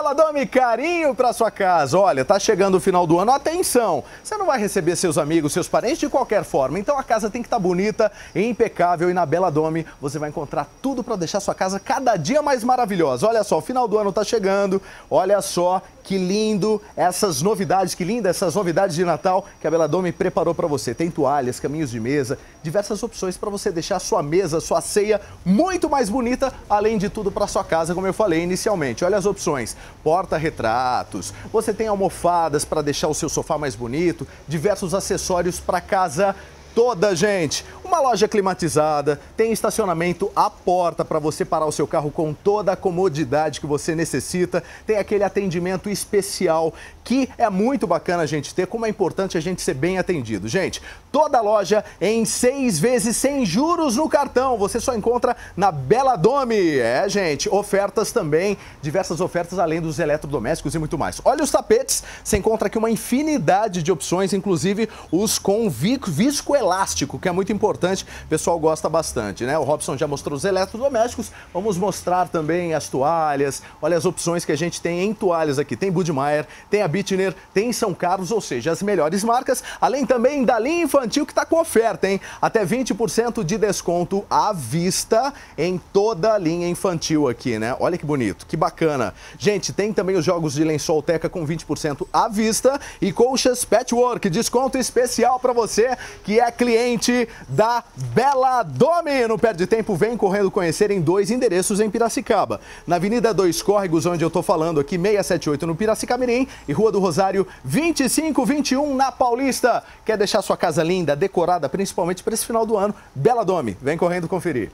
Celadome, carinho para sua casa. Olha, tá chegando o final do ano, atenção! Você não vai receber seus amigos, seus parentes de qualquer forma, então a casa tem que estar tá bonita impecável. E na Bela Dome você vai encontrar tudo para deixar sua casa cada dia mais maravilhosa. Olha só, o final do ano tá chegando, olha só que lindo essas novidades, que linda essas novidades de Natal que a Bela Dome preparou para você. Tem toalhas, caminhos de mesa, diversas opções para você deixar sua mesa, sua ceia muito mais bonita, além de tudo para sua casa, como eu falei inicialmente. Olha as opções porta-retratos. Você tem almofadas para deixar o seu sofá mais bonito, diversos acessórios para casa toda, gente. Uma loja climatizada, tem estacionamento à porta para você parar o seu carro com toda a comodidade que você necessita, tem aquele atendimento especial que é muito bacana a gente ter, como é importante a gente ser bem atendido. Gente, toda loja em seis vezes sem juros no cartão, você só encontra na Bela Dome. É, gente, ofertas também, diversas ofertas além dos eletrodomésticos e muito mais. Olha os tapetes, você encontra aqui uma infinidade de opções, inclusive os com visco elástico, que é muito importante, o pessoal gosta bastante, né? O Robson já mostrou os eletrodomésticos, vamos mostrar também as toalhas, olha as opções que a gente tem em toalhas aqui, tem Budmeier, tem a Bitner tem São Carlos, ou seja, as melhores marcas, além também da linha infantil que está com oferta, hein? Até 20% de desconto à vista em toda a linha infantil aqui, né? Olha que bonito, que bacana. Gente, tem também os jogos de lençol Teca com 20% à vista e colchas Patchwork, desconto especial para você que é cliente da Bela no Não perde tempo, vem correndo conhecer em dois endereços em Piracicaba. Na Avenida Dois Córregos, onde eu tô falando aqui, 678 no Piracicamirim e Rua do Rosário 2521 na Paulista. Quer deixar sua casa linda, decorada, principalmente para esse final do ano? Bela Dome, vem correndo conferir.